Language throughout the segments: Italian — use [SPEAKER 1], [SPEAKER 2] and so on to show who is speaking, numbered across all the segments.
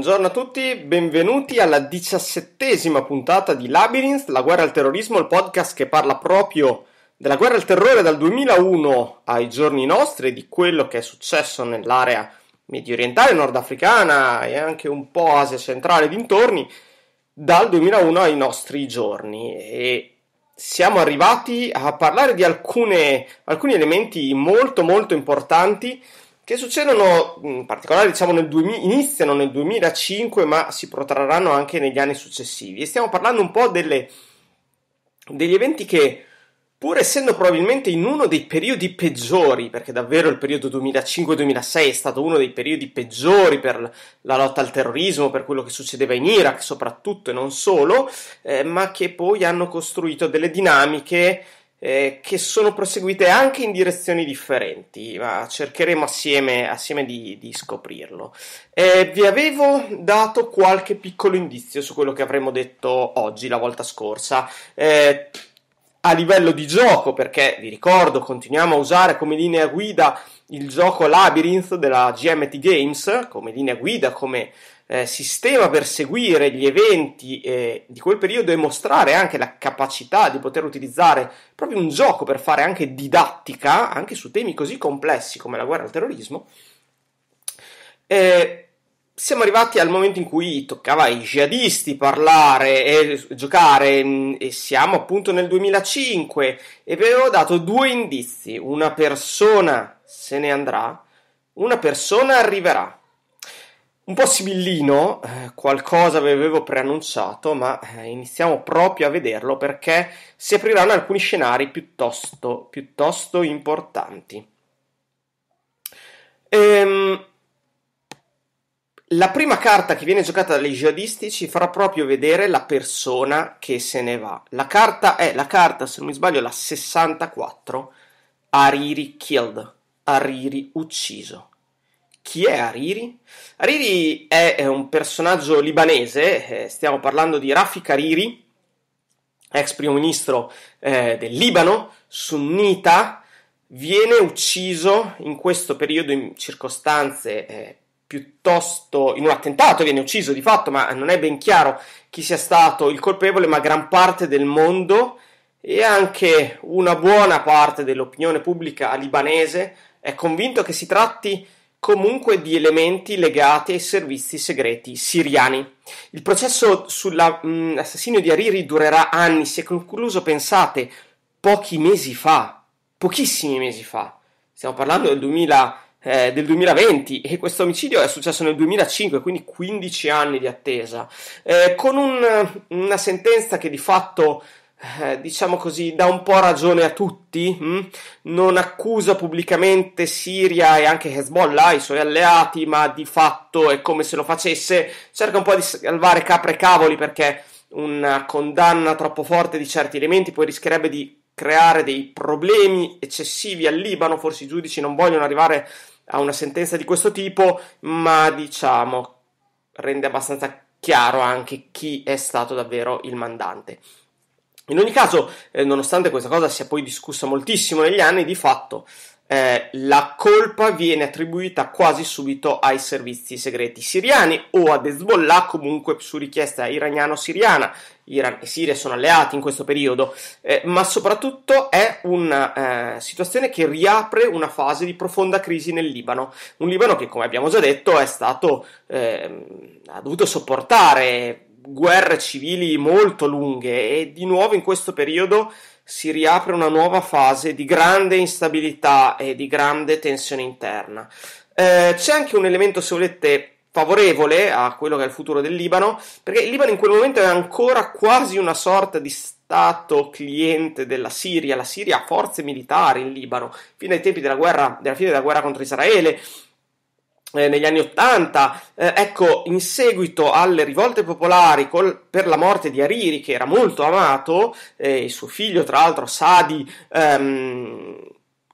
[SPEAKER 1] Buongiorno a tutti, benvenuti alla diciassettesima puntata di Labyrinth, la guerra al terrorismo, il podcast che parla proprio della guerra al terrore dal 2001 ai giorni nostri, e di quello che è successo nell'area medio orientale, nordafricana e anche un po' Asia centrale dintorni, dal 2001 ai nostri giorni. E siamo arrivati a parlare di alcune, alcuni elementi molto molto importanti che succedono in mm, particolare diciamo nel 2000, iniziano nel 2005 ma si protrarranno anche negli anni successivi e stiamo parlando un po' delle, degli eventi che pur essendo probabilmente in uno dei periodi peggiori, perché davvero il periodo 2005-2006 è stato uno dei periodi peggiori per la lotta al terrorismo, per quello che succedeva in Iraq soprattutto e non solo, eh, ma che poi hanno costruito delle dinamiche eh, che sono proseguite anche in direzioni differenti, ma cercheremo assieme, assieme di, di, scoprirlo. Eh, vi avevo dato qualche piccolo indizio su quello che avremmo detto oggi, la volta scorsa. Eh, a livello di gioco, perché vi ricordo, continuiamo a usare come linea guida il gioco Labyrinth della GMT Games, come linea guida, come eh, sistema per seguire gli eventi eh, di quel periodo e mostrare anche la capacità di poter utilizzare proprio un gioco per fare anche didattica, anche su temi così complessi come la guerra al terrorismo, eh, siamo arrivati al momento in cui toccava ai jihadisti parlare e giocare mm, e siamo appunto nel 2005 e vi avevo dato due indizi, una persona se ne andrà, una persona arriverà. Un po' sibillino, eh, qualcosa vi avevo preannunciato, ma eh, iniziamo proprio a vederlo perché si apriranno alcuni scenari piuttosto, piuttosto importanti. Ehm, la prima carta che viene giocata dagli jihadisti ci farà proprio vedere la persona che se ne va. La carta è la carta, se non mi sbaglio, la 64, Hariri Killed, Hariri ucciso. Chi è Hariri? Hariri è, un personaggio libanese, eh, stiamo parlando di Rafik Hariri, ex primo ministro eh, del Libano, sunnita, viene ucciso in questo periodo in circostanze eh, piuttosto in un attentato, viene ucciso di fatto, ma non è ben chiaro chi sia stato il colpevole, ma gran parte del mondo e anche una buona parte dell'opinione pubblica libanese è convinto che si tratti di comunque di elementi legati ai servizi segreti siriani. Il processo sull'assassinio mm, di Hariri durerà anni, si è concluso, pensate, pochi mesi fa, pochissimi mesi fa. Stiamo parlando del, 2000, eh, del 2020 e questo omicidio è successo nel 2005, quindi 15 anni di attesa, eh, con un, una sentenza che di fatto eh, diciamo così, dà un po' ragione a tutti, mh? Hm? non accusa pubblicamente Siria e anche Hezbollah, i suoi alleati, ma di fatto è come se lo facesse, cerca un po' di salvare capre e cavoli perché una condanna troppo forte di certi elementi poi rischierebbe di creare dei problemi eccessivi al Libano, forse i giudici non vogliono arrivare a una sentenza di questo tipo, ma diciamo rende abbastanza chiaro anche chi è stato davvero il mandante. In ogni caso, eh, nonostante questa cosa sia poi discussa moltissimo negli anni, di fatto eh, la colpa viene attribuita quasi subito ai servizi segreti siriani o ad Hezbollah, comunque su richiesta iraniano-siriana. Iran e Siria sono alleati in questo periodo, eh, ma soprattutto è una eh, situazione che riapre una fase di profonda crisi nel Libano. Un Libano che, come abbiamo già detto, è stato, ehm, ha dovuto sopportare guerre civili molto lunghe e di nuovo in questo periodo si riapre una nuova fase di grande instabilità e di grande tensione interna. Eh, c'è anche un elemento, se volete, favorevole a quello che è il futuro del Libano, perché il Libano in quel momento è ancora quasi una sorta di stato cliente della Siria. La Siria ha forze militari in Libano, fino ai tempi della guerra, della fine della guerra contro Israele, eh, negli anni Ottanta, eh, ecco, in seguito alle rivolte popolari col, per la morte di Hariri, che era molto amato, eh, e eh, suo figlio, tra l'altro, Sadi, ehm,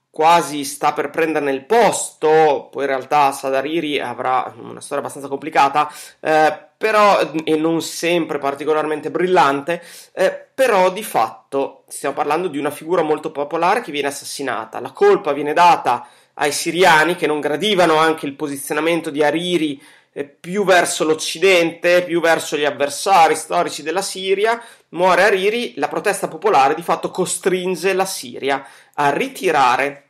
[SPEAKER 1] quasi sta per prenderne il posto, poi in realtà Sadi Hariri avrà una storia abbastanza complicata, eh, però, e non sempre particolarmente brillante, eh, però di fatto stiamo parlando di una figura molto popolare che viene assassinata. La colpa viene data ai siriani che non gradivano anche il posizionamento di Hariri eh, più verso l'Occidente, più verso gli avversari storici della Siria, muore Hariri, la protesta popolare di fatto costringe la Siria a ritirare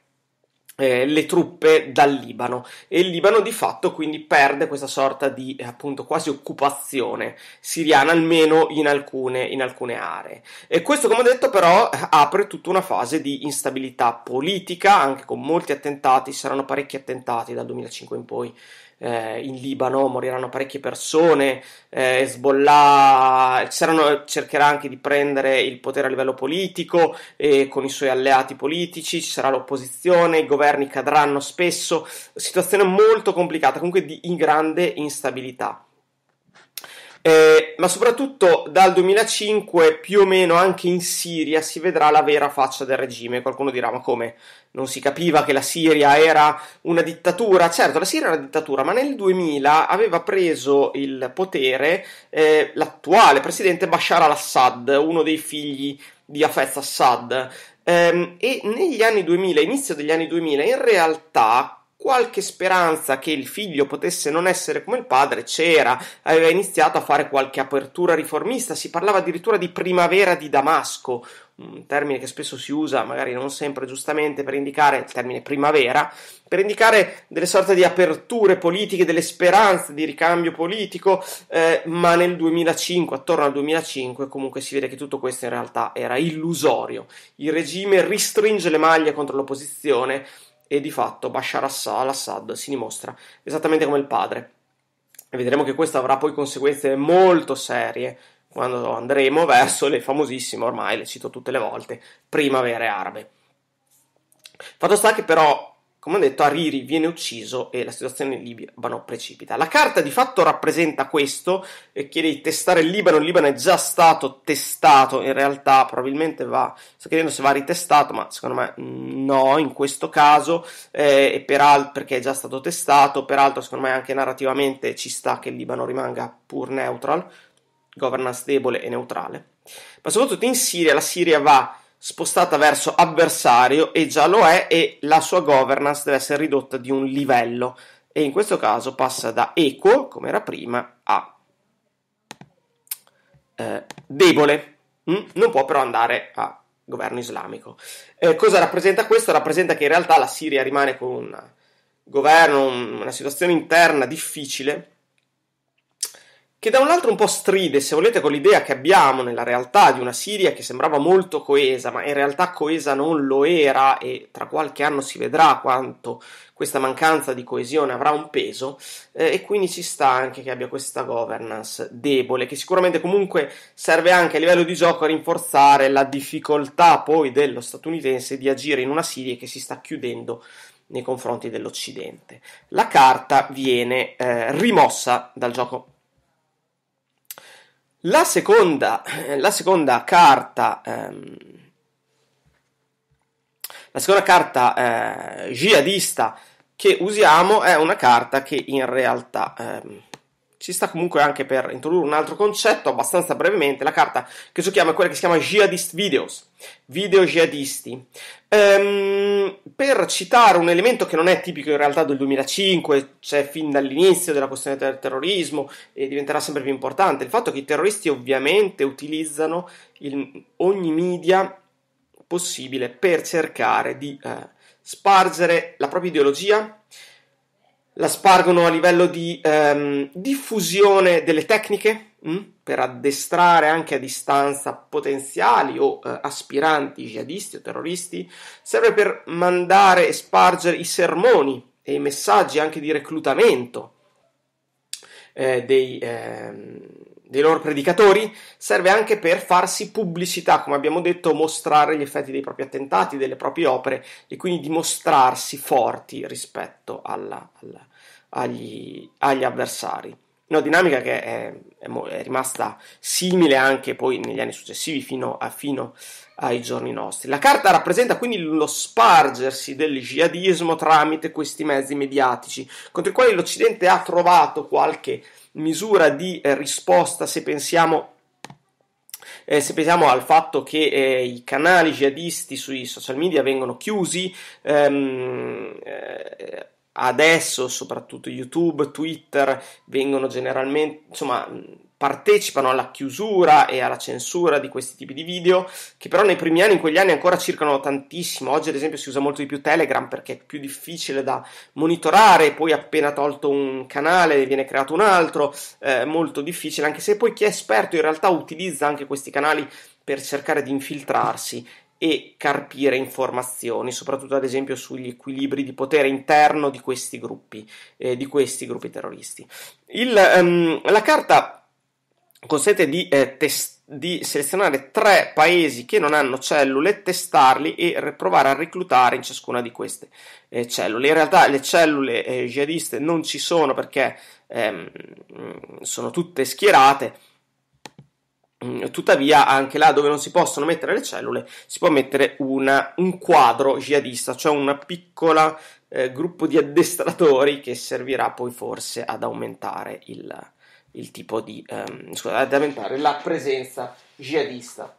[SPEAKER 1] eh, le truppe dal Libano e il Libano di fatto quindi perde questa sorta di eh, appunto quasi occupazione siriana almeno in alcune, in alcune aree e questo come ho detto però eh, apre tutta una fase di instabilità politica anche con molti attentati saranno parecchi attentati dal 2005 in poi eh, in Libano moriranno parecchie persone, eh, Hezbollah cercherà anche di prendere il potere a livello politico e con i suoi alleati politici, ci sarà l'opposizione, i governi cadranno spesso, situazione molto complicata, comunque di in grande instabilità eh, ma soprattutto dal 2005 più o meno anche in Siria si vedrà la vera faccia del regime. Qualcuno dirà ma come? Non si capiva che la Siria era una dittatura? Certo, la Siria era una dittatura, ma nel 2000 aveva preso il potere eh, l'attuale presidente Bashar al-Assad, uno dei figli di Hafez Assad. Eh, e negli anni 2000, inizio degli anni 2000, in realtà qualche speranza che il figlio potesse non essere come il padre c'era, aveva iniziato a fare qualche apertura riformista, si parlava addirittura di primavera di Damasco, un termine che spesso si usa, magari non sempre giustamente, per indicare il termine primavera, per indicare delle sorte di aperture politiche, delle speranze di ricambio politico, eh, ma nel 2005, attorno al 2005, comunque si vede che tutto questo in realtà era illusorio. Il regime ristringe le maglie contro l'opposizione e di fatto Bashar al-Assad si dimostra esattamente come il padre. E vedremo che questo avrà poi conseguenze molto serie quando andremo verso le famosissime, ormai le cito tutte le volte, primavere arabe. Fatto sta che però come ho detto, Hariri viene ucciso e la situazione in Libano precipita. La carta di fatto rappresenta questo, e eh, chiede di testare il Libano, il Libano è già stato testato, in realtà probabilmente va, sto chiedendo se va ritestato, ma secondo me mm, no in questo caso, eh, e peraltro perché è già stato testato, peraltro secondo me anche narrativamente ci sta che il Libano rimanga pur neutral, governance debole e neutrale. Ma soprattutto in Siria, la Siria va spostata verso avversario e già lo è e la sua governance deve essere ridotta di un livello e in questo caso passa da equo, come era prima, a eh, debole. Mm? Non può però andare a governo islamico. Eh, cosa rappresenta questo? Rappresenta che in realtà la Siria rimane con un governo, una situazione interna difficile che da un lato un po' stride, se volete, con l'idea che abbiamo nella realtà di una Siria che sembrava molto coesa, ma in realtà coesa non lo era e tra qualche anno si vedrà quanto questa mancanza di coesione avrà un peso eh, e quindi ci sta anche che abbia questa governance debole, che sicuramente comunque serve anche a livello di gioco a rinforzare la difficoltà poi dello statunitense di agire in una Siria che si sta chiudendo nei confronti dell'Occidente. La carta viene eh, rimossa dal gioco la seconda, la seconda carta, ehm, la seconda carta eh, jihadista che usiamo è una carta che in realtà ehm, ci sta comunque anche per introdurre un altro concetto abbastanza brevemente. La carta che giochiamo è quella che si chiama Jihadist Videos, video jihadisti. Ehm, per citare un elemento che non è tipico in realtà del 2005, c'è cioè fin dall'inizio della questione del terrorismo e diventerà sempre più importante, il fatto che i terroristi ovviamente utilizzano il, ogni media possibile per cercare di eh, spargere la propria ideologia la spargono a livello di ehm, diffusione delle tecniche mh? Mm, per addestrare anche a distanza potenziali o eh, aspiranti jihadisti o terroristi, serve per mandare e spargere i sermoni e i messaggi anche di reclutamento eh, dei, ehm, dei loro predicatori, serve anche per farsi pubblicità, come abbiamo detto, mostrare gli effetti dei propri attentati, delle proprie opere e quindi dimostrarsi forti rispetto alla, alla, agli, agli avversari. Una dinamica che è, è, è, rimasta simile anche poi negli anni successivi fino, a, fino ai giorni nostri. La carta rappresenta quindi lo spargersi del jihadismo tramite questi mezzi mediatici, contro i quali l'Occidente ha trovato qualche misura di eh, risposta se pensiamo eh, se pensiamo al fatto che eh, i canali jihadisti sui social media vengono chiusi, ehm, eh, adesso soprattutto YouTube, Twitter vengono generalmente, insomma, partecipano alla chiusura e alla censura di questi tipi di video, che però nei primi anni, in quegli anni ancora circolano tantissimo. Oggi, ad esempio, si usa molto di più Telegram perché è più difficile da monitorare, poi appena tolto un canale viene creato un altro, eh, molto difficile, anche se poi chi è esperto in realtà utilizza anche questi canali per cercare di infiltrarsi e carpire informazioni, soprattutto ad esempio sugli equilibri di potere interno di questi gruppi, eh, di questi gruppi terroristi. Il, um, la carta consente di, eh, test- di, selezionare tre paesi che non hanno cellule, testarli e provare a reclutare in ciascuna di queste eh, cellule. In realtà le cellule eh, jihadiste non ci sono perché ehm, sono tutte schierate Mm, tuttavia, anche là dove non si possono mettere le cellule, si può mettere una, un quadro jihadista, cioè un piccolo eh, gruppo di addestratori che servirà poi forse ad aumentare il, il tipo di ehm, scusate, ad aumentare la presenza jihadista.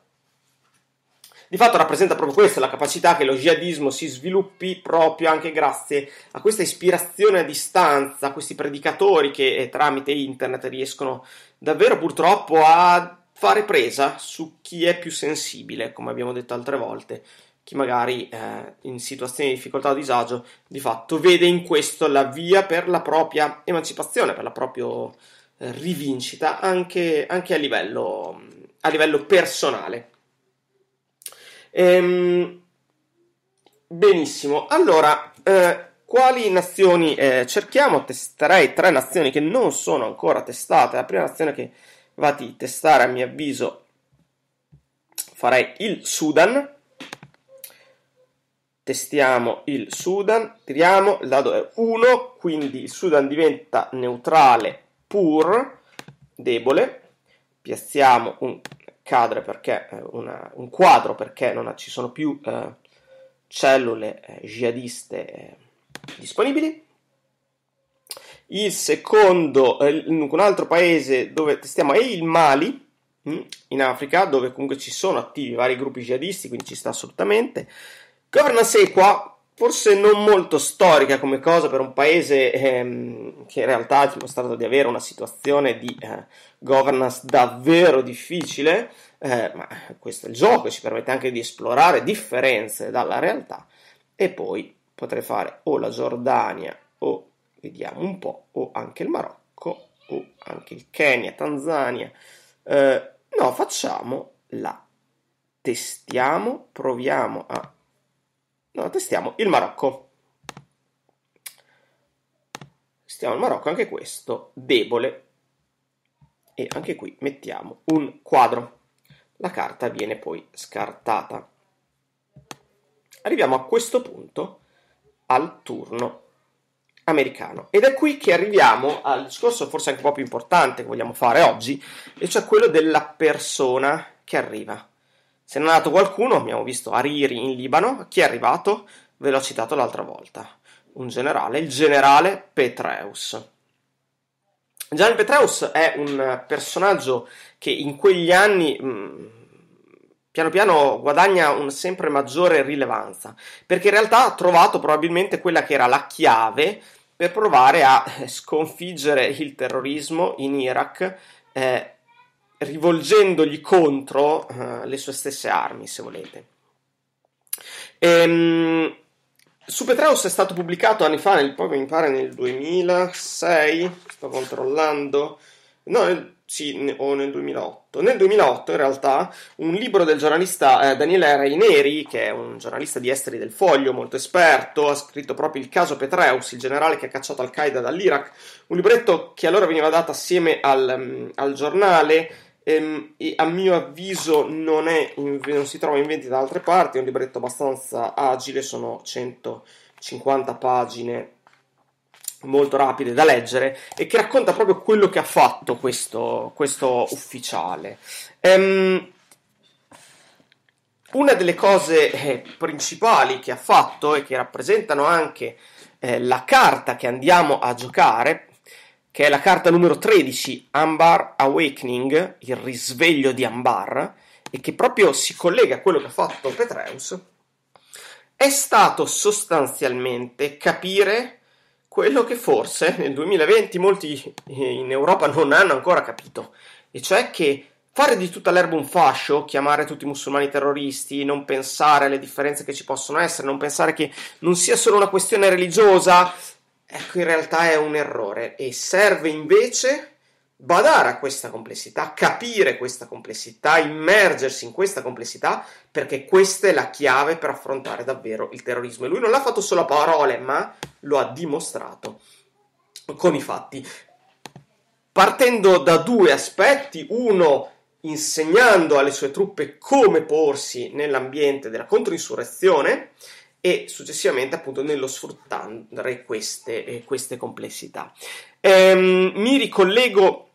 [SPEAKER 1] Di fatto rappresenta proprio questa la capacità che lo jihadismo si sviluppi proprio anche grazie a questa ispirazione a distanza, a questi predicatori che eh, tramite internet riescono davvero purtroppo a fare presa su chi è più sensibile, come abbiamo detto altre volte, chi magari eh, in situazioni di difficoltà o disagio di fatto vede in questo la via per la propria emancipazione, per la propria eh, rivincita anche, anche a, livello, a, livello, personale. Ehm, benissimo, allora eh, quali nazioni eh, cerchiamo? Testerei tre nazioni che non sono ancora testate. La prima nazione che di testare a mio avviso farei il Sudan testiamo il Sudan tiriamo il dado è 1 quindi il Sudan diventa neutrale pur debole piazziamo un cadre perché eh, una, un quadro perché non ci sono più eh, cellule eh, jihadiste eh, disponibili il secondo, eh, un altro paese dove testiamo è il Mali, mm, in Africa, dove comunque ci sono attivi vari gruppi jihadisti, quindi ci sta assolutamente. Governance equa, forse non molto storica come cosa per un paese ehm, che in realtà ha dimostrato di avere una situazione di eh, governance davvero difficile, eh, ma questo è il gioco, ci permette anche di esplorare differenze dalla realtà e poi potrei fare o la Giordania o vediamo un po', o anche il Marocco, o anche il Kenya, Tanzania. Eh, no, facciamo la testiamo, proviamo a... No, testiamo il Marocco. Testiamo il Marocco, anche questo debole. E anche qui mettiamo un quadro. La carta viene poi scartata. Arriviamo a questo punto al turno americano. Ed è qui che arriviamo al discorso forse anche un po' più importante che vogliamo fare oggi, e cioè quello della persona che arriva. Se non è nato qualcuno, abbiamo visto Hariri in Libano, chi è arrivato? Ve l'ho citato l'altra volta, un generale, il generale Petreus. Generale Petreus è un personaggio che in quegli anni... Mh, mm, piano piano guadagna una sempre maggiore rilevanza, perché in realtà ha trovato probabilmente quella che era la chiave per provare a eh, sconfiggere il terrorismo in Iraq eh, rivolgendogli contro eh, le sue stesse armi, se volete. Ehm, Supertraus è stato pubblicato anni fa, nel, poi mi pare nel 2006, sto controllando, No, nel, sì, o nel 2008. Nel 2008, in realtà, un libro del giornalista eh, Daniele Raineri, che è un giornalista di esteri del Foglio, molto esperto, ha scritto proprio il caso Petreus, il generale che ha cacciato Al-Qaeda dall'Iraq, un libretto che allora veniva dato assieme al, mm, al giornale ehm, e a mio avviso non, in, non si trova in vendita da altre parti, è un libretto abbastanza agile, sono 150 pagine molto rapide da leggere e che racconta proprio quello che ha fatto questo, questo ufficiale. Um, una delle cose eh, principali che ha fatto e che rappresentano anche eh, la carta che andiamo a giocare, che è la carta numero 13, Ambar Awakening, il risveglio di Ambar, e che proprio si collega a quello che ha fatto Petreus, è stato sostanzialmente capire quello che forse nel 2020 molti in Europa non hanno ancora capito, e cioè che fare di tutta l'erba un fascio, chiamare tutti i musulmani terroristi, non pensare alle differenze che ci possono essere, non pensare che non sia solo una questione religiosa, ecco in realtà è un errore e serve invece badare a questa complessità, capire questa complessità, immergersi in questa complessità, perché questa è la chiave per affrontare davvero il terrorismo. E lui non l'ha fatto solo a parole, ma lo ha dimostrato con i fatti. Partendo da due aspetti, uno insegnando alle sue truppe come porsi nell'ambiente della controinsurrezione e successivamente appunto nello sfruttare queste, eh, queste complessità. Ehm, mi ricollego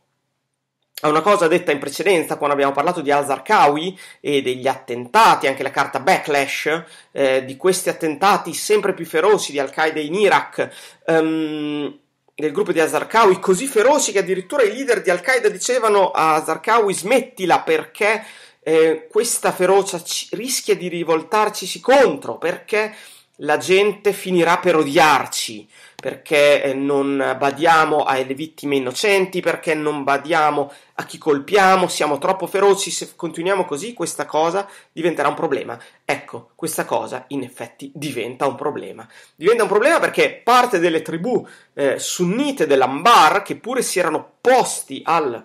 [SPEAKER 1] a una cosa detta in precedenza quando abbiamo parlato di al-Zarqawi e degli attentati, anche la carta Backlash, eh, di questi attentati sempre più feroci di Al-Qaeda in Iraq, um, ehm, del gruppo di Al-Zarqawi, così feroci che addirittura i leader di Al-Qaeda dicevano a Al-Zarqawi smettila perché eh, questa ferocia rischia di rivoltarci contro, perché la gente finirà per odiarci perché eh, non badiamo alle vittime innocenti, perché non badiamo a chi colpiamo, siamo troppo feroci, se continuiamo così questa cosa diventerà un problema. Ecco, questa cosa in effetti diventa un problema. Diventa un problema perché parte delle tribù eh, sunnite dell'Ambar, che pure si erano posti al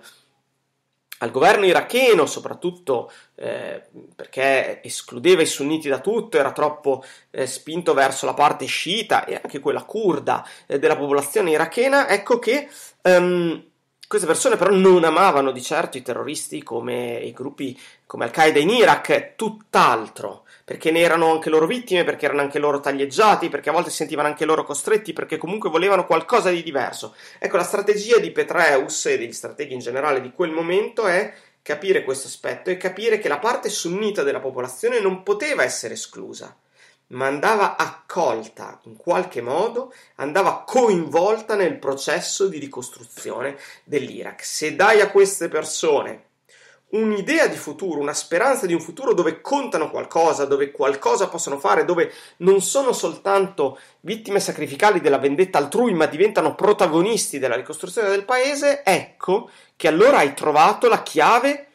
[SPEAKER 1] al governo iracheno, soprattutto eh, perché escludeva i sunniti da tutto, era troppo eh, spinto verso la parte sciita e anche quella curda eh, della popolazione irachena, ecco che ehm, queste persone però non amavano di certo i terroristi come i gruppi come Al-Qaeda in Iraq, tutt'altro, perché ne erano anche loro vittime, perché erano anche loro taglieggiati, perché a volte si sentivano anche loro costretti, perché comunque volevano qualcosa di diverso. Ecco, la strategia di Petraeus e degli strateghi in generale di quel momento è capire questo aspetto e capire che la parte sunnita della popolazione non poteva essere esclusa ma andava accolta in qualche modo, andava coinvolta nel processo di ricostruzione dell'Iraq. Se dai a queste persone un'idea di futuro, una speranza di un futuro dove contano qualcosa, dove qualcosa possono fare, dove non sono soltanto vittime sacrificali della vendetta altrui, ma diventano protagonisti della ricostruzione del paese, ecco che allora hai trovato la chiave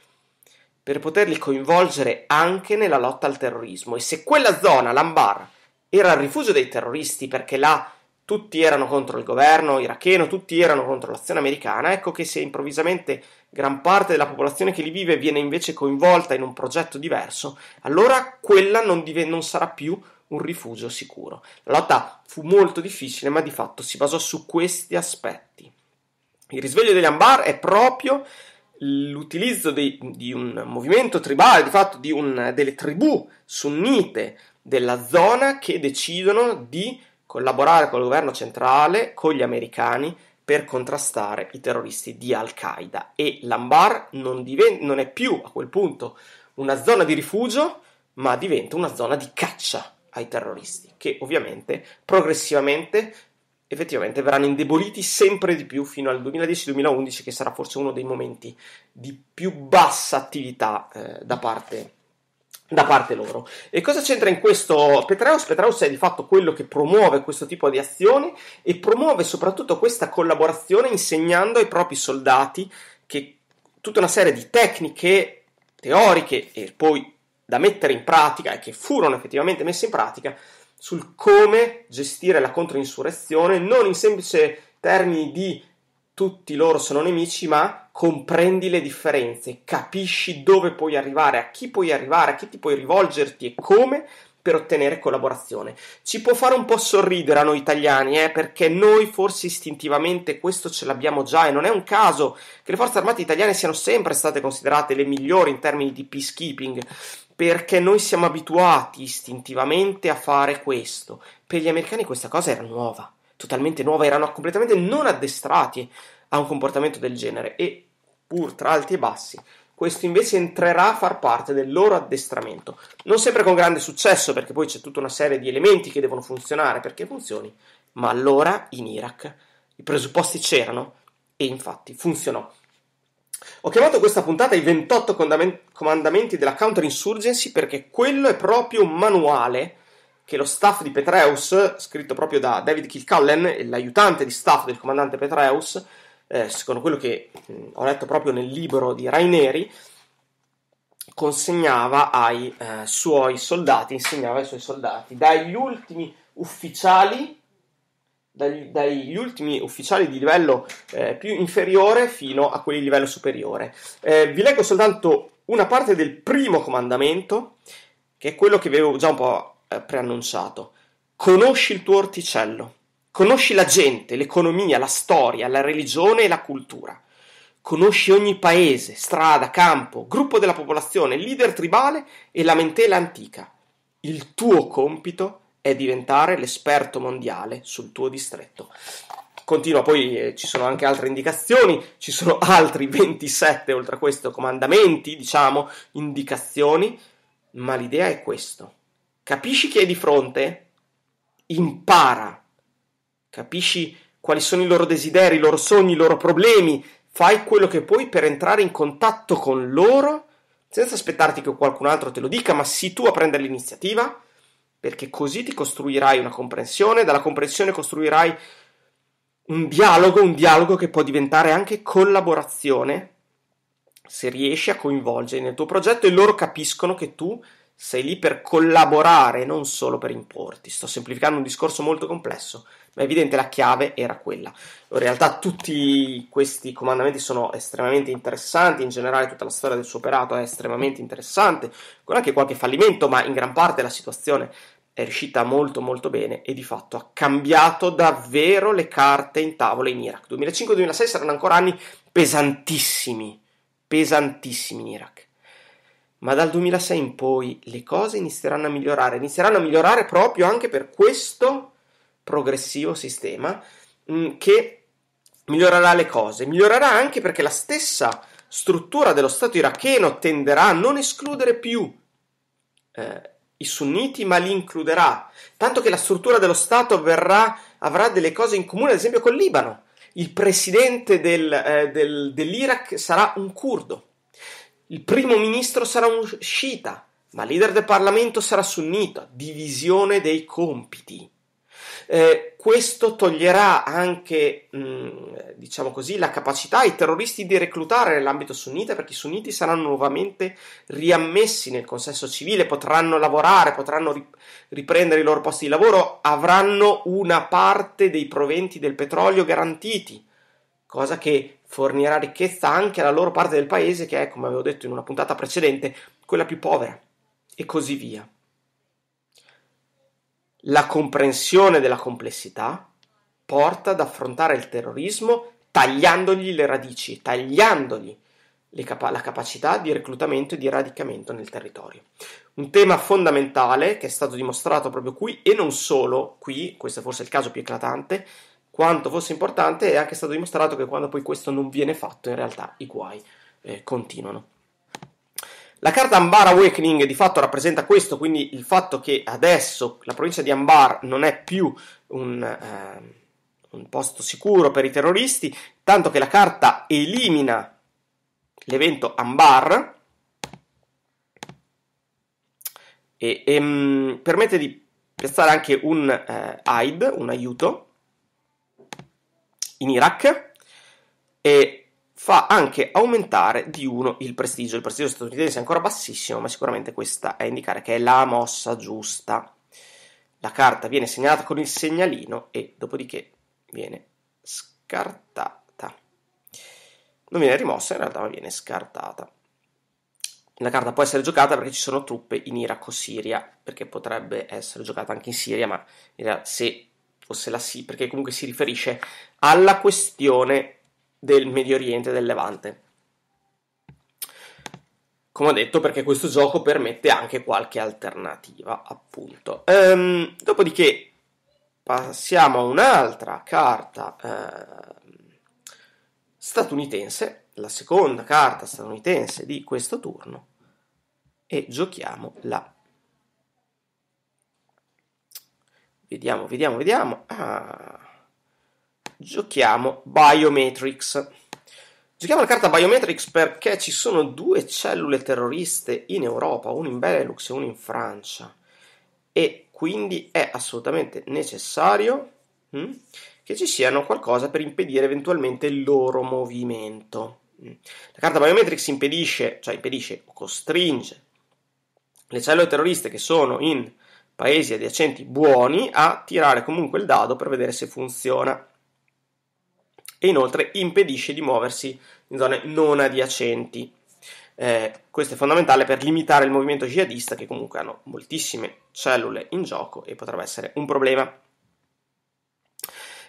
[SPEAKER 1] per poterli coinvolgere anche nella lotta al terrorismo. E se quella zona, l'Ambar, era il rifugio dei terroristi perché là tutti erano contro il governo iracheno, tutti erano contro l'azione americana, ecco che se improvvisamente gran parte della popolazione che li vive viene invece coinvolta in un progetto diverso, allora quella non, div- non sarà più un rifugio sicuro. La lotta fu molto difficile, ma di fatto si basò su questi aspetti. Il risveglio degli Ambar è proprio l'utilizzo di, di, un movimento tribale, di fatto di un, delle tribù sunnite della zona che decidono di collaborare con il governo centrale, con gli americani, per contrastare i terroristi di Al-Qaeda. E l'Ambar non, diven- non è più a quel punto una zona di rifugio, ma diventa una zona di caccia ai terroristi, che ovviamente progressivamente effettivamente verranno indeboliti sempre di più fino al 2010-2011 che sarà forse uno dei momenti di più bassa attività eh, da parte da parte loro. E cosa c'entra in questo Petraeus? Petraeus è di fatto quello che promuove questo tipo di azioni e promuove soprattutto questa collaborazione insegnando ai propri soldati che tutta una serie di tecniche teoriche e poi da mettere in pratica e che furono effettivamente messe in pratica sul come gestire la controinsurrezione, non in semplice termini di tutti loro sono nemici, ma comprendi le differenze, capisci dove puoi arrivare, a chi puoi arrivare, a chi ti puoi rivolgerti e come per ottenere collaborazione. Ci può fare un po' sorridere a noi italiani, eh, perché noi forse istintivamente questo ce l'abbiamo già e non è un caso che le forze armate italiane siano sempre state considerate le migliori in termini di peacekeeping perché noi siamo abituati istintivamente a fare questo. Per gli americani questa cosa era nuova, totalmente nuova, erano completamente non addestrati a un comportamento del genere e pur tra alti e bassi questo invece entrerà a far parte del loro addestramento. Non sempre con grande successo, perché poi c'è tutta una serie di elementi che devono funzionare perché funzioni, ma allora in Iraq i presupposti c'erano e infatti funzionò. Ho chiamato questa puntata i 28 comandamenti della counterinsurgency perché quello è proprio un manuale che lo staff di Petraeus, scritto proprio da David Kilcullen, l'aiutante di staff del comandante Petraeus, eh, secondo quello che mh, mm, ho letto proprio nel libro di Raineri, consegnava ai eh, suoi soldati, insegnava ai suoi soldati, dagli ultimi ufficiali dagli, dagli, ultimi ufficiali di livello eh, più inferiore fino a quelli di livello superiore. Eh, vi leggo soltanto una parte del primo comandamento, che è quello che avevo già un po' eh, preannunciato. Conosci il tuo orticello, conosci la gente, l'economia, la storia, la religione e la cultura. Conosci ogni paese, strada, campo, gruppo della popolazione, leader tribale e lamentela antica. Il tuo compito è è diventare l'esperto mondiale sul tuo distretto. Continua, poi eh, ci sono anche altre indicazioni, ci sono altri 27 oltre a questo comandamenti, diciamo, indicazioni, ma l'idea è questo. Capisci chi è di fronte? Impara. Capisci quali sono i loro desideri, i loro sogni, i loro problemi, fai quello che puoi per entrare in contatto con loro senza aspettarti che qualcun altro te lo dica, ma sii tu a prendere l'iniziativa perché così ti costruirai una comprensione, dalla comprensione costruirai un dialogo, un dialogo che può diventare anche collaborazione se riesci a coinvolgere nel tuo progetto e loro capiscono che tu sei lì per collaborare, non solo per importi. Sto semplificando un discorso molto complesso, ma è evidente la chiave era quella. In realtà tutti questi comandamenti sono estremamente interessanti, in generale tutta la storia del suo operato è estremamente interessante, con anche qualche fallimento, ma in gran parte la situazione è riuscita molto molto bene e di fatto ha cambiato davvero le carte in tavola in Iraq. 2005-2006 saranno ancora anni pesantissimi, pesantissimi in Iraq. Ma dal 2006 in poi le cose inizieranno a migliorare, inizieranno a migliorare proprio anche per questo progressivo sistema mh, mm, che migliorerà le cose, migliorerà anche perché la stessa struttura dello Stato iracheno tenderà a non escludere più eh, i sunniti, ma li includerà, tanto che la struttura dello Stato verrà, avrà delle cose in comune, ad esempio col Libano. Il presidente del, eh, del, dell'Iraq sarà un curdo, il primo ministro sarà un sciita, ma il leader del Parlamento sarà sunnita, divisione dei compiti. Eh, questo toglierà anche, mh, mm, diciamo così, la capacità ai terroristi di reclutare nell'ambito sunnita, perché i sunniti saranno nuovamente riammessi nel consenso civile, potranno lavorare, potranno ri- riprendere i loro posti di lavoro, avranno una parte dei proventi del petrolio garantiti, cosa che fornirà ricchezza anche alla loro parte del paese, che è, come avevo detto in una puntata precedente, quella più povera, e così via. La comprensione della complessità porta ad affrontare il terrorismo tagliandogli le radici, tagliandogli le capa- la capacità di reclutamento e di radicamento nel territorio. Un tema fondamentale che è stato dimostrato proprio qui e non solo qui, questo è forse il caso più eclatante, quanto fosse importante è anche stato dimostrato che quando poi questo non viene fatto in realtà i guai eh, continuano. La carta Ambar Awakening di fatto rappresenta questo, quindi il fatto che adesso la provincia di Ambar non è più un, eh, un posto sicuro per i terroristi, tanto che la carta elimina l'evento Ambar e, e ehm, mh, permette di piazzare anche un eh, aid, un aiuto in Iraq e fa anche aumentare di uno il prestigio. Il prestigio statunitense è ancora bassissimo, ma sicuramente questa è indicare che è la mossa giusta. La carta viene segnalata con il segnalino e dopodiché viene scartata. Non viene rimossa in realtà, ma viene scartata. La carta può essere giocata perché ci sono truppe in Iraq-Siria, o perché potrebbe essere giocata anche in Siria, ma in realtà se fosse la Siria, perché comunque si riferisce alla questione del Medio Oriente e del Levante. Come ho detto, perché questo gioco permette anche qualche alternativa, appunto. Ehm, dopodiché passiamo a un'altra carta eh, statunitense, la seconda carta statunitense di questo turno, e giochiamo la Vediamo, vediamo, vediamo. Ah, giochiamo Biometrics. Giochiamo la carta Biometrics perché ci sono due cellule terroriste in Europa, una in Benelux e una in Francia. E quindi è assolutamente necessario hm, che ci siano qualcosa per impedire eventualmente il loro movimento. La carta Biometrics impedisce, cioè impedisce o costringe le cellule terroriste che sono in paesi adiacenti buoni a tirare comunque il dado per vedere se funziona e inoltre impedisce di muoversi in zone non adiacenti. Eh, questo è fondamentale per limitare il movimento jihadista che comunque hanno moltissime cellule in gioco e potrebbe essere un problema.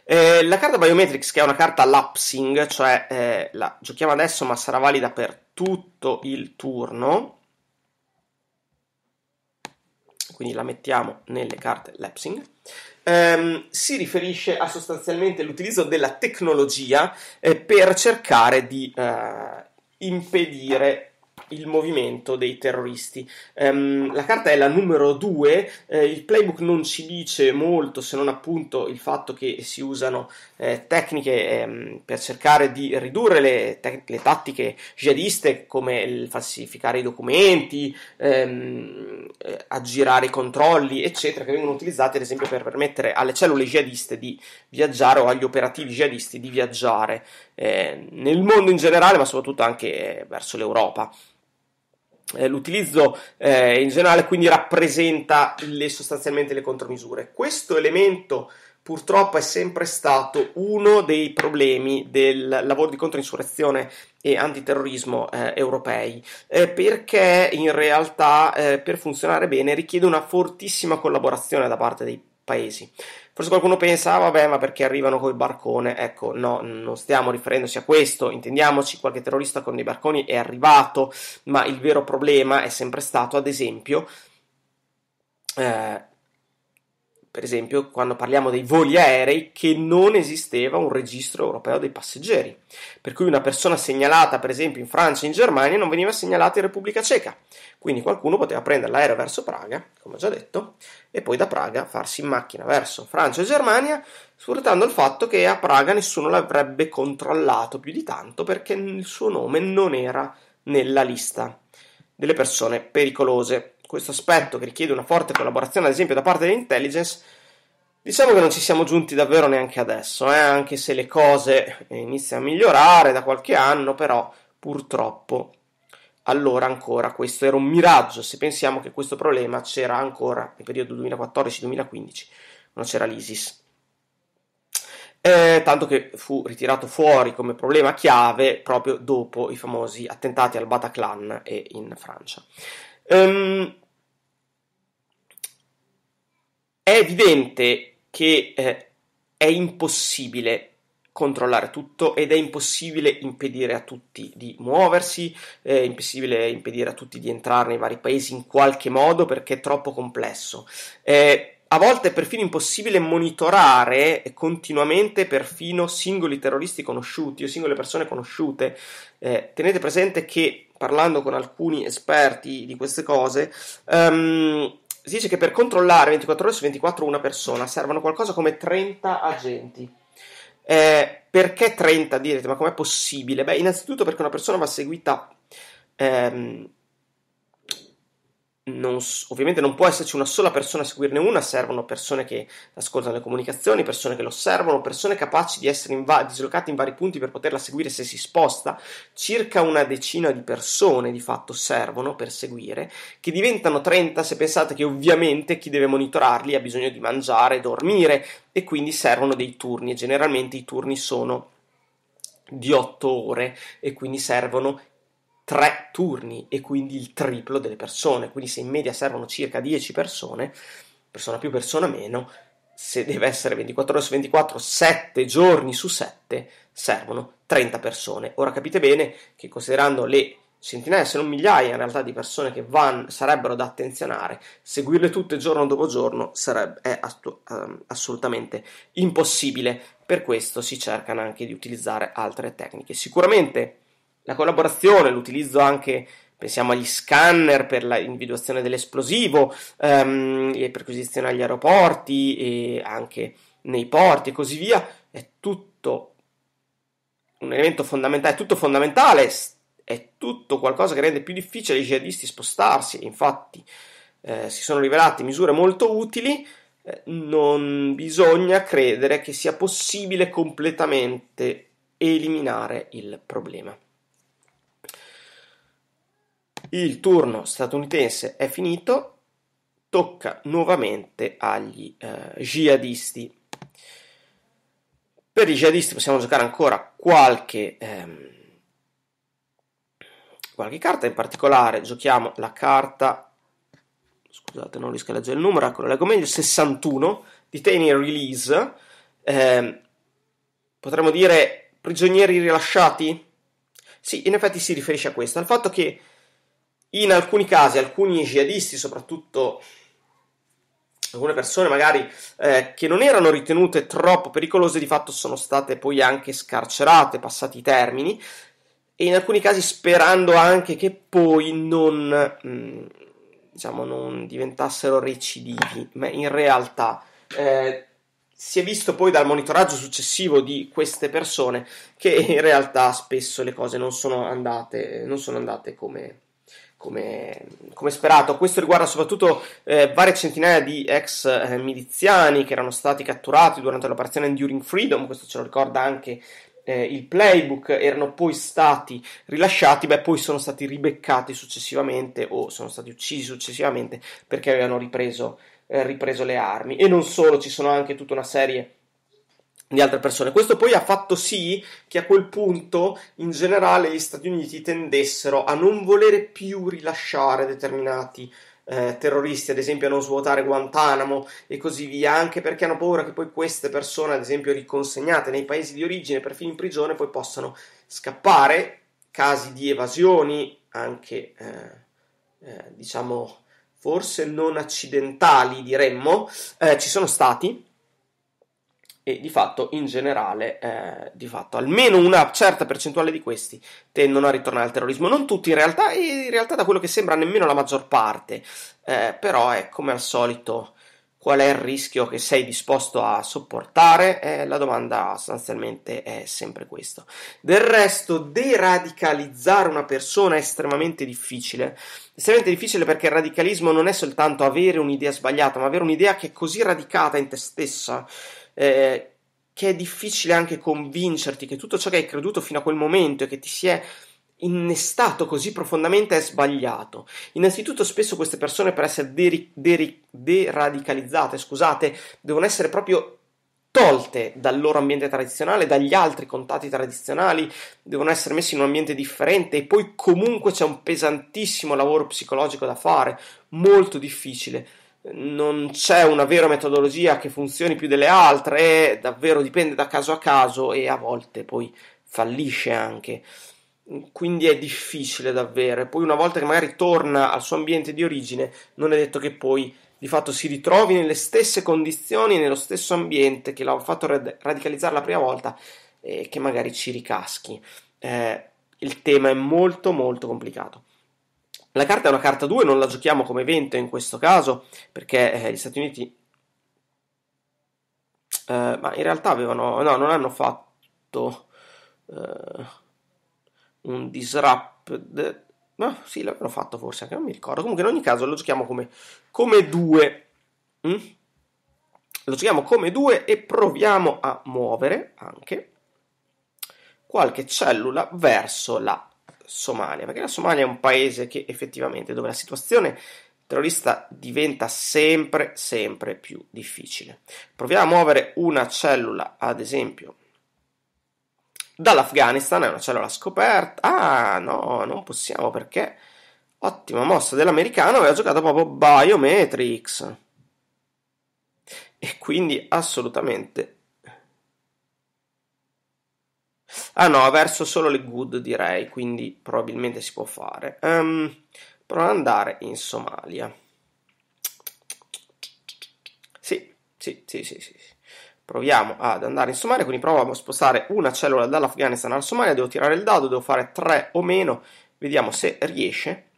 [SPEAKER 1] Eh, la carta Biometrics, che è una carta lapsing, cioè eh, la giochiamo adesso ma sarà valida per tutto il turno, quindi la mettiamo nelle carte lapsing, ehm, si riferisce a sostanzialmente l'utilizzo della tecnologia eh, per cercare di eh, impedire il movimento dei terroristi. Um, la carta è la numero 2, eh, il playbook non ci dice molto se non appunto il fatto che si usano eh, tecniche ehm, per cercare di ridurre le, te- le, tattiche jihadiste come il falsificare i documenti, ehm, eh, aggirare i controlli, eccetera, che vengono utilizzate ad esempio per permettere alle cellule jihadiste di viaggiare o agli operativi jihadisti di viaggiare eh, nel mondo in generale, ma soprattutto anche eh, verso l'Europa. Eh, l'utilizzo eh, in generale quindi rappresenta le, sostanzialmente le contromisure. Questo elemento purtroppo è sempre stato uno dei problemi del lavoro di controinsurrezione e antiterrorismo eh, europei, eh, perché in realtà eh, per funzionare bene richiede una fortissima collaborazione da parte dei paesi. Forse qualcuno pensa, ah, vabbè, ma perché arrivano col barcone? Ecco, no, non stiamo riferendosi a questo, intendiamoci, qualche terrorista con dei barconi è arrivato, ma il vero problema è sempre stato, ad esempio, eh, per esempio, quando parliamo dei voli aerei, che non esisteva un registro europeo dei passeggeri. Per cui una persona segnalata, per esempio, in Francia e in Germania non veniva segnalata in Repubblica Ceca. Quindi qualcuno poteva prendere l'aereo verso Praga, come ho già detto, e poi da Praga farsi in macchina verso Francia e Germania, sfruttando il fatto che a Praga nessuno l'avrebbe controllato più di tanto perché il suo nome non era nella lista delle persone pericolose questo aspetto che richiede una forte collaborazione, ad esempio, da parte dell'intelligence, diciamo che non ci siamo giunti davvero neanche adesso, eh? anche se le cose eh, iniziano a migliorare da qualche anno, però purtroppo allora ancora questo era un miraggio, se pensiamo che questo problema c'era ancora nel periodo 2014-2015, quando c'era l'ISIS. Eh, tanto che fu ritirato fuori come problema chiave proprio dopo i famosi attentati al Bataclan e in Francia. Um, è evidente che eh, è impossibile controllare tutto ed è impossibile impedire a tutti di muoversi, è impossibile impedire a tutti di entrare nei vari paesi in qualche modo perché è troppo complesso. Eh, a volte è perfino impossibile monitorare continuamente perfino singoli terroristi conosciuti o singole persone conosciute. Eh, tenete presente che parlando con alcuni esperti di queste cose, um, si dice che per controllare 24 ore su 24 una persona servono qualcosa come 30 agenti. Eh, perché 30 direte? Ma com'è possibile? Beh, innanzitutto perché una persona va seguita ehm, non, ovviamente non può esserci una sola persona a seguirne una, servono persone che ascoltano le comunicazioni, persone che lo osservano, persone capaci di essere in va- dislocate in vari punti per poterla seguire se si sposta. Circa una decina di persone di fatto servono per seguire, che diventano 30 se pensate che ovviamente chi deve monitorarli ha bisogno di mangiare, dormire e quindi servono dei turni e generalmente i turni sono di 8 ore e quindi servono tre turni e quindi il triplo delle persone, quindi se in media servono circa 10 persone, persona più persona meno, se deve essere 24 ore su 24, 7 giorni su 7, servono 30 persone. Ora capite bene che considerando le centinaia, se non migliaia in realtà di persone che van, sarebbero da attenzionare, seguirle tutte giorno dopo giorno sarebbe, è astu- ehm, assolutamente impossibile. Per questo si cercano anche di utilizzare altre tecniche. Sicuramente la collaborazione, l'utilizzo anche pensiamo agli scanner per l'individuazione dell'esplosivo, ehm, le perquisizioni agli aeroporti e anche nei porti e così via, è tutto un elemento fondamentale, è tutto fondamentale, è tutto qualcosa che rende più difficile ai jihadisti spostarsi, infatti eh, si sono rivelate misure molto utili, eh, non bisogna credere che sia possibile completamente eliminare il problema. Il turno statunitense è finito, tocca nuovamente agli eh, jihadisti. Per i jihadisti possiamo giocare ancora qualche, ehm, qualche carta, in particolare giochiamo la carta, scusate non riesco a leggere il numero, ecco lo leggo meglio, 61, Detaining Release, ehm, potremmo dire prigionieri rilasciati? Sì, in effetti si riferisce a questo, al fatto che in alcuni casi, alcuni jihadisti, soprattutto alcune persone magari eh, che non erano ritenute troppo pericolose, di fatto sono state poi anche scarcerate, passati i termini, e in alcuni casi sperando anche che poi non, mh, mm, diciamo, non diventassero recidivi, ma in realtà eh, si è visto poi dal monitoraggio successivo di queste persone che in realtà spesso le cose non sono andate, non sono andate come, come, come, sperato. Questo riguarda soprattutto eh, varie centinaia di ex eh, miliziani che erano stati catturati durante l'operazione Enduring Freedom, questo ce lo ricorda anche eh, il playbook, erano poi stati rilasciati, beh poi sono stati ribeccati successivamente o sono stati uccisi successivamente perché avevano ripreso, eh, ripreso le armi. E non solo, ci sono anche tutta una serie di di altre persone. Questo poi ha fatto sì che a quel punto in generale gli Stati Uniti tendessero a non volere più rilasciare determinati eh, terroristi, ad esempio a non svuotare Guantanamo e così via, anche perché hanno paura che poi queste persone, ad esempio riconsegnate nei paesi di origine, perfino in prigione, poi possano scappare, casi di evasioni anche eh, eh, diciamo forse non accidentali diremmo, eh, ci sono stati e di fatto in generale, eh, di fatto, almeno una certa percentuale di questi tendono a ritornare al terrorismo. Non tutti in realtà, e in realtà da quello che sembra nemmeno la maggior parte, eh, però è come al solito qual è il rischio che sei disposto a sopportare? Eh, la domanda sostanzialmente è sempre questa. Del resto, deradicalizzare una persona è estremamente difficile. Estremamente difficile perché il radicalismo non è soltanto avere un'idea sbagliata, ma avere un'idea che è così radicata in te stessa eh, che è difficile anche convincerti che tutto ciò che hai creduto fino a quel momento e che ti si è innestato così profondamente è sbagliato. Innanzitutto spesso queste persone per essere deri- deri- deradicalizzate, scusate, devono essere proprio tolte dal loro ambiente tradizionale, dagli altri contatti tradizionali, devono essere messi in un ambiente differente e poi comunque c'è un pesantissimo lavoro psicologico da fare, molto difficile non c'è una vera metodologia che funzioni più delle altre, davvero dipende da caso a caso e a volte poi fallisce anche. Quindi è difficile davvero. E poi una volta che magari torna al suo ambiente di origine, non è detto che poi di fatto si ritrovi nelle stesse condizioni, nello stesso ambiente che l'ha fatto rad- radicalizzare la prima volta e che magari ci ricaschi. Eh, il tema è molto molto complicato. La carta è una carta 2, non la giochiamo come evento in questo caso, perché eh, gli Stati Uniti... Eh, ma in realtà avevano... no, non hanno fatto eh, un disrupt... No, sì, l'avevano fatto forse, anche non mi ricordo. Comunque in ogni caso lo giochiamo come, come 2. Mm? Lo giochiamo come due e proviamo a muovere anche qualche cellula verso la Somalia, perché la Somalia è un paese che effettivamente dove la situazione terrorista diventa sempre, sempre più difficile. Proviamo a muovere una cellula, ad esempio, dall'Afghanistan, è una cellula scoperta. Ah, no, non possiamo perché ottima mossa dell'americano, aveva giocato proprio Biometrics. E quindi assolutamente Ah no, verso solo le good direi, quindi probabilmente si può fare. Um, ehm, provo ad andare in Somalia. Sì, sì, sì, sì, sì. Proviamo ad andare in Somalia, quindi provo a spostare una cellula dall'Afghanistan alla Somalia, devo tirare il dado, devo fare 3 o meno, vediamo se riesce.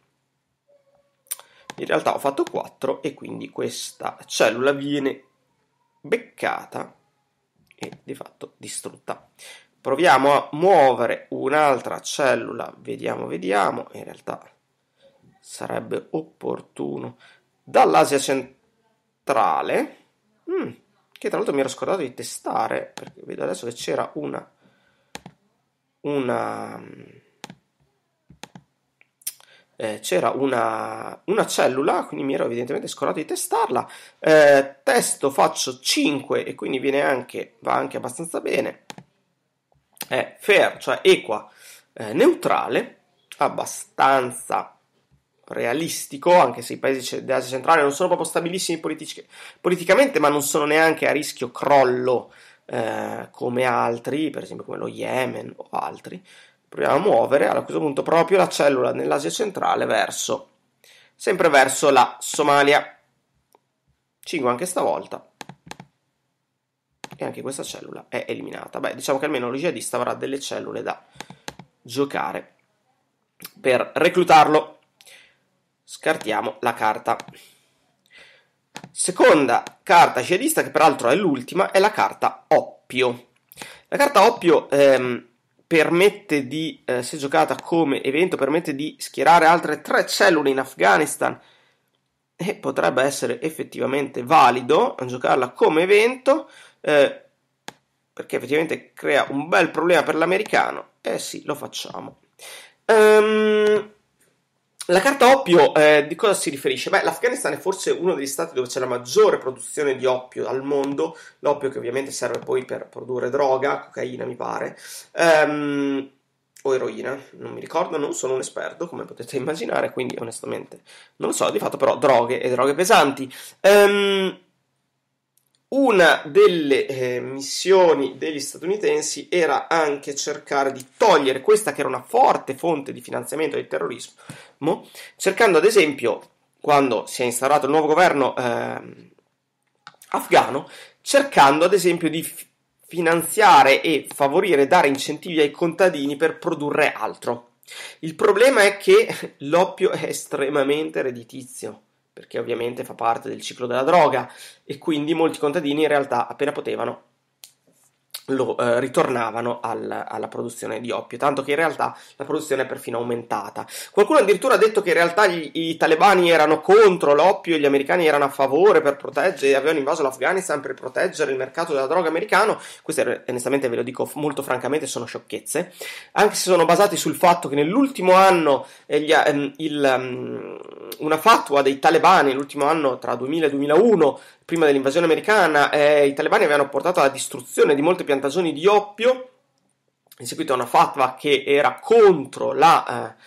[SPEAKER 1] In realtà ho fatto 4 e quindi questa cellula viene beccata e di fatto distrutta proviamo a muovere un'altra cellula, vediamo, vediamo, in realtà sarebbe opportuno, dall'Asia centrale, mm, che tra l'altro mi ero scordato di testare, perché vedo adesso che c'era una, una, eh, c'era una, una, cellula, quindi mi ero evidentemente scordato di testarla, eh, testo, faccio 5 e quindi viene anche, va anche abbastanza bene, è fair, cioè equa, eh, neutrale, abbastanza realistico, anche se i paesi dell'Asia centrale non sono proprio stabilissimi politic- politicamente, ma non sono neanche a rischio crollo eh, come altri, per esempio come lo Yemen o altri. Proviamo a muovere a questo punto proprio la cellula nell'Asia centrale verso, sempre verso la Somalia. 5 anche stavolta e anche questa cellula è eliminata. Beh, diciamo che almeno lo jihadista avrà delle cellule da giocare per reclutarlo. Scartiamo la carta. Seconda carta jihadista, che peraltro è l'ultima, è la carta Oppio. La carta Oppio ehm, permette di, eh, se giocata come evento, permette di schierare altre tre cellule in Afghanistan e potrebbe essere effettivamente valido giocarla come evento eh, perché effettivamente crea un bel problema per l'americano. Eh sì, lo facciamo. Ehm, la carta oppio eh, di cosa si riferisce? Beh, l'Afghanistan è forse uno degli stati dove c'è la maggiore produzione di oppio al mondo, l'oppio che ovviamente serve poi per produrre droga, cocaina mi pare. Ehm, o eroina, non mi ricordo, non sono un esperto come potete immaginare, quindi onestamente non lo so, di fatto però droghe e droghe pesanti. Ehm, una delle eh, missioni degli statunitensi era anche cercare di togliere questa che era una forte fonte di finanziamento del terrorismo, cercando ad esempio, quando si è instaurato il nuovo governo eh, afghano, cercando ad esempio di f- finanziare e favorire, dare incentivi ai contadini per produrre altro. Il problema è che l'oppio è estremamente redditizio perché ovviamente fa parte del ciclo della droga e quindi molti contadini in realtà appena potevano lo, eh, ritornavano al, alla produzione di oppio, tanto che in realtà la produzione è perfino aumentata. Qualcuno addirittura ha detto che in realtà gli, i talebani erano contro l'oppio e gli americani erano a favore per proteggere, avevano invaso l'Afghanistan per proteggere il mercato della droga americano. Queste, onestamente, ve lo dico molto francamente, sono sciocchezze, anche se sono basati sul fatto che nell'ultimo anno eh, gli, ehm, il, um, una fatua dei talebani, l'ultimo anno tra 2000 e 2001, prima dell'invasione americana, eh, i talebani avevano portato alla distruzione di molte piantagioni di oppio, in seguito a una fatwa che era contro la, eh,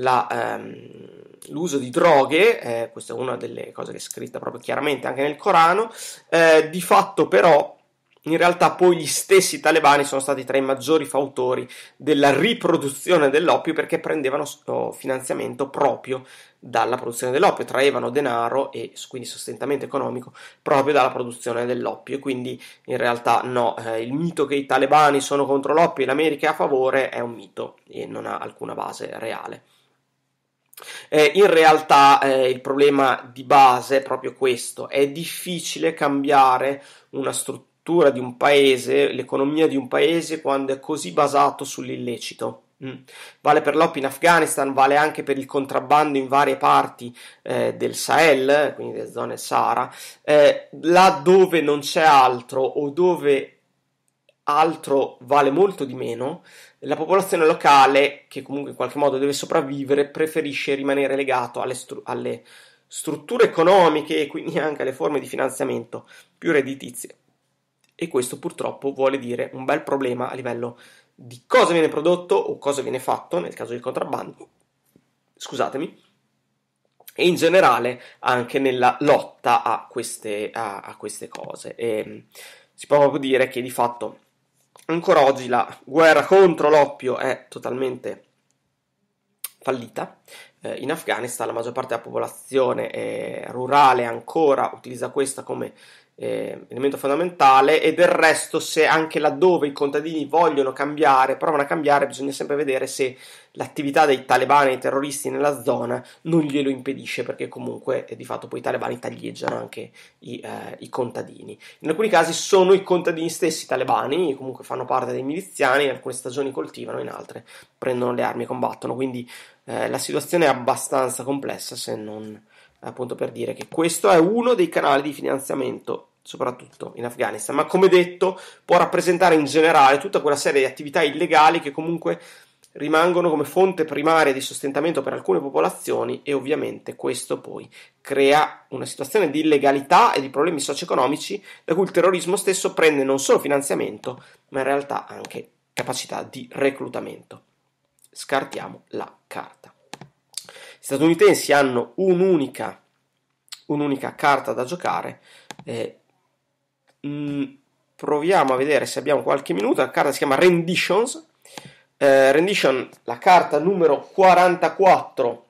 [SPEAKER 1] la, ehm, l'uso di droghe, eh, questa è una delle cose che è scritta proprio chiaramente anche nel Corano, eh, di fatto però in realtà poi gli stessi talebani sono stati tra i maggiori fautori della riproduzione dell'oppio perché prendevano finanziamento proprio dalla produzione dell'oppio, traevano denaro e quindi sostentamento economico proprio dalla produzione dell'oppio e quindi in realtà no, eh, il mito che i talebani sono contro l'oppio e l'America è a favore è un mito e non ha alcuna base reale. Eh, in realtà eh, il problema di base è proprio questo, è difficile cambiare una struttura di un paese, l'economia di un paese quando è così basato sull'illecito Mm. Vale per l'OP in Afghanistan, vale anche per il contrabbando in varie parti eh, del Sahel, quindi delle zone Sahara, eh, là dove non c'è altro o dove altro vale molto di meno, la popolazione locale, che comunque in qualche modo deve sopravvivere, preferisce rimanere legato alle, stru- alle strutture economiche e quindi anche alle forme di finanziamento più redditizie. E questo purtroppo vuole dire un bel problema a livello di cosa viene prodotto o cosa viene fatto, nel caso di contrabbando, scusatemi, e in generale anche nella lotta a queste, a, a queste cose. E, mm, si può proprio dire che di fatto ancora oggi la guerra contro l'oppio è totalmente fallita. Eh, in Afghanistan la maggior parte della popolazione eh, rurale ancora utilizza questa come eh, elemento fondamentale e del resto se anche laddove i contadini vogliono cambiare, provano a cambiare, bisogna sempre vedere se l'attività dei talebani e dei terroristi nella zona non glielo impedisce perché comunque eh, di fatto poi i talebani taglieggiano anche i, eh, i, contadini. In alcuni casi sono i contadini stessi i talebani, comunque fanno parte dei miliziani, in alcune stagioni coltivano, in altre prendono le armi e combattono, quindi eh, la situazione è abbastanza complessa se non appunto per dire che questo è uno dei canali di finanziamento soprattutto in Afghanistan, ma come detto può rappresentare in generale tutta quella serie di attività illegali che comunque rimangono come fonte primaria di sostentamento per alcune popolazioni e ovviamente questo poi crea una situazione di illegalità e di problemi socio-economici da cui il terrorismo stesso prende non solo finanziamento, ma in realtà anche capacità di reclutamento. Scartiamo la carta statunitensi hanno un'unica, un'unica carta da giocare. Eh, mh, mm, proviamo a vedere se abbiamo qualche minuto. La carta si chiama Renditions. Eh, rendition, la carta numero 44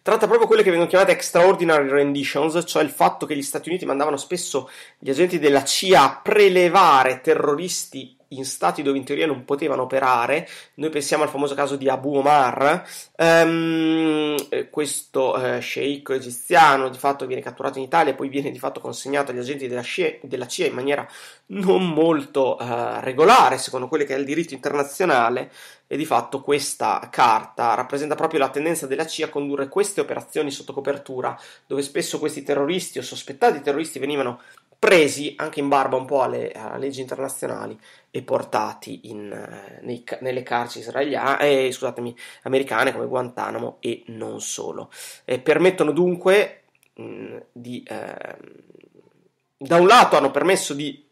[SPEAKER 1] tratta proprio quelle che vengono chiamate extraordinary renditions, cioè il fatto che gli Stati Uniti mandavano spesso gli agenti della CIA a prelevare terroristi in stati dove in teoria non potevano operare. Noi pensiamo al famoso caso di Abu Omar, ehm, eh, questo eh, sceicco egiziano di fatto viene catturato in Italia e poi viene di fatto consegnato agli agenti della, CIA, della CIA in maniera non molto eh, regolare, secondo quello che è il diritto internazionale, e di fatto questa carta rappresenta proprio la tendenza della CIA a condurre queste operazioni sotto copertura, dove spesso questi terroristi o sospettati terroristi venivano presi anche in barba un po' alle, alle leggi internazionali e portati in, eh, nei, nelle carceri eh, scusatemi, americane come Guantanamo e non solo. Eh, permettono dunque mh, mm, di... Eh, da un lato hanno permesso di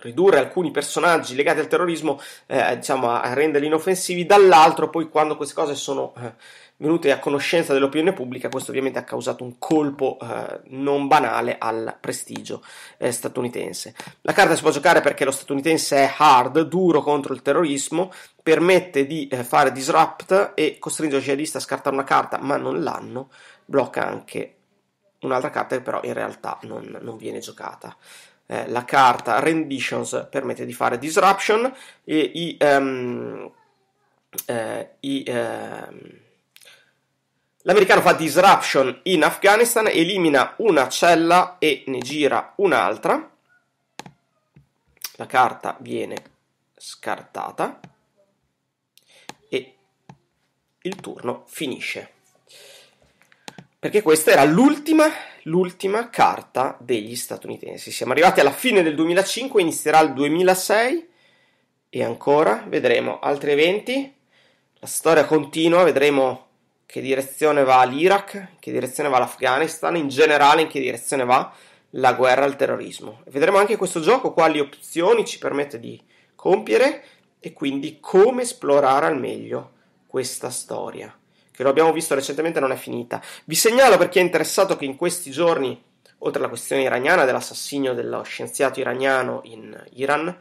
[SPEAKER 1] ridurre alcuni personaggi legati al terrorismo, eh, diciamo, a renderli inoffensivi, dall'altro poi quando queste cose sono eh, venute a conoscenza dell'opinione pubblica, questo ovviamente ha causato un colpo eh, non banale al prestigio eh, statunitense. La carta si può giocare perché lo statunitense è hard, duro contro il terrorismo, permette di eh, fare disrupt e costringe i jihadisti a scartare una carta, ma non l'hanno, blocca anche un'altra carta che però in realtà non, non viene giocata. Eh, la carta Renditions permette di fare Disruption e i, um, eh, i um, L'americano fa disruption in Afghanistan, elimina una cella e ne gira un'altra. La carta viene scartata e il turno finisce. Perché questa era l'ultima, l'ultima carta degli statunitensi. Siamo arrivati alla fine del 2005, inizierà il 2006 e ancora vedremo altri eventi. La storia continua, vedremo che direzione va l'Iraq, in che direzione va l'Afghanistan, in generale in che direzione va la guerra al terrorismo. Vedremo anche questo gioco quali opzioni ci permette di compiere e quindi come esplorare al meglio questa storia, che lo abbiamo visto recentemente non è finita. Vi segnalo per chi è interessato che in questi giorni, oltre alla questione iraniana dell'assassinio dello scienziato iraniano in Iran,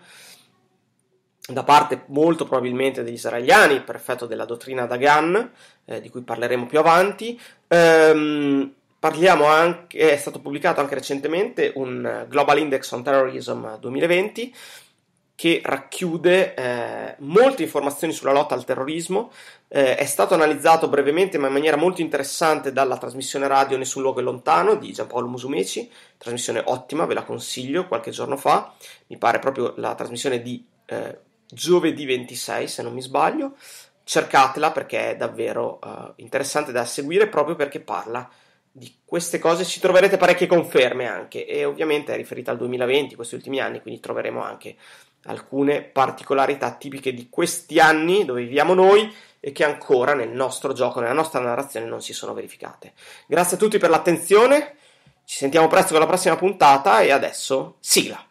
[SPEAKER 1] da parte molto probabilmente degli israeliani, per effetto della dottrina Dagan, eh, di cui parleremo più avanti. Ehm, anche, è stato pubblicato anche recentemente un Global Index on Terrorism 2020 che racchiude eh, molte informazioni sulla lotta al terrorismo. Eh, è stato analizzato brevemente, ma in maniera molto interessante, dalla trasmissione radio Nessun luogo è lontano di Giampaolo Musumeci. Trasmissione ottima, ve la consiglio, qualche giorno fa. Mi pare proprio la trasmissione di eh, giovedì 26 se non mi sbaglio, cercatela perché è davvero uh, interessante da seguire proprio perché parla di queste cose, ci troverete parecchie conferme anche e ovviamente è riferita al 2020, questi ultimi anni, quindi troveremo anche alcune particolarità tipiche di questi anni dove viviamo noi e che ancora nel nostro gioco, nella nostra narrazione non si sono verificate. Grazie a tutti per l'attenzione, ci sentiamo presto con la prossima puntata e adesso sigla!